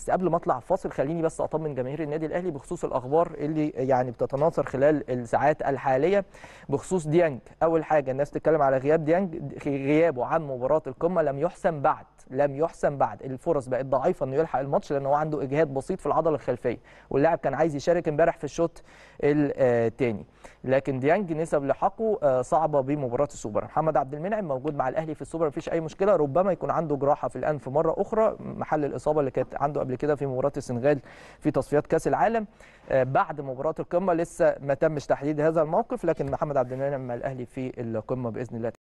بس قبل ما اطلع فاصل خليني بس اطمن جماهير النادي الاهلي بخصوص الاخبار اللي يعني بتتناثر خلال الساعات الحاليه بخصوص ديانج اول حاجه الناس تتكلم على غياب ديانج غيابه عن مباراه القمه لم يحسم بعد لم يحسم بعد الفرص بقت ضعيفه انه يلحق الماتش لان هو عنده اجهاد بسيط في العضله الخلفيه واللاعب كان عايز يشارك امبارح في الشوط الثاني لكن ديانج نسب لحقه آه، صعبه بمباراه السوبر محمد عبد المنعم موجود مع الاهلي في السوبر مفيش اي مشكله ربما يكون عنده جراحه في الانف مره اخرى محل الاصابه اللي كانت عنده قبل كده في مباراه السنغال في تصفيات كاس العالم آه، بعد مباراه القمه لسه ما تمش تحديد هذا الموقف لكن محمد عبد المنعم مع الاهلي في القمه باذن الله